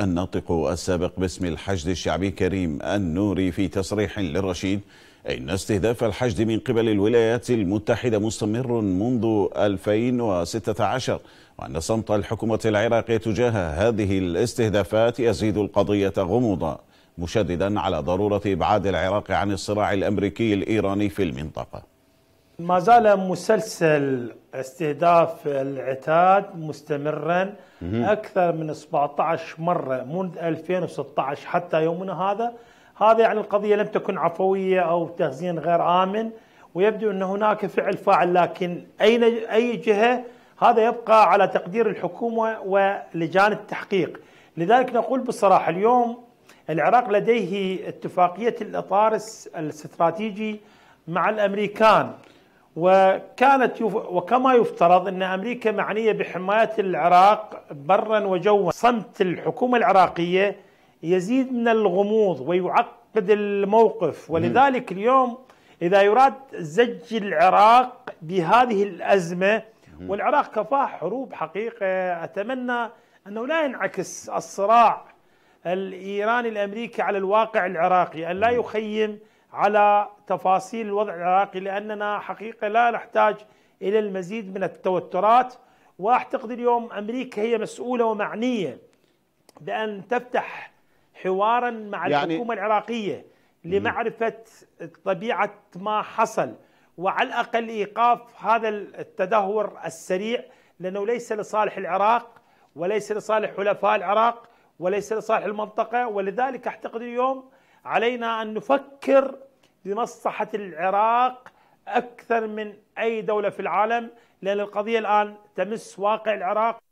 الناطق السابق باسم الحشد الشعبي كريم النوري في تصريح للرشيد إن استهداف الحشد من قبل الولايات المتحدة مستمر منذ 2016 وأن صمت الحكومة العراقية تجاه هذه الاستهدافات يزيد القضية غموضا مشددا على ضرورة إبعاد العراق عن الصراع الأمريكي الإيراني في المنطقة ما زال مسلسل استهداف العتاد مستمرا اكثر من 17 مره منذ 2016 حتى يومنا هذا هذا يعني القضيه لم تكن عفويه او تخزين غير امن ويبدو ان هناك فعل فاعل لكن اين اي جهه هذا يبقى على تقدير الحكومه ولجان التحقيق لذلك نقول بصراحه اليوم العراق لديه اتفاقيه الاطار الاستراتيجي مع الامريكان وكانت يف... وكما يفترض ان امريكا معنيه بحمايه العراق برا وجوا، صمت الحكومه العراقيه يزيد من الغموض ويعقد الموقف ولذلك اليوم اذا يراد زج العراق بهذه الازمه والعراق كفاه حروب حقيقه اتمنى انه لا ينعكس الصراع الايراني الامريكي على الواقع العراقي، ان لا يخيم على تفاصيل الوضع العراقي لاننا حقيقه لا نحتاج الى المزيد من التوترات واعتقد اليوم امريكا هي مسؤوله ومعنيه بان تفتح حوارا مع يعني الحكومه العراقيه لمعرفه طبيعه ما حصل وعلى الاقل ايقاف هذا التدهور السريع لانه ليس لصالح العراق وليس لصالح حلفاء العراق وليس لصالح المنطقه ولذلك اعتقد اليوم علينا أن نفكر لمصلحة العراق أكثر من أي دولة في العالم لأن القضية الآن تمس واقع العراق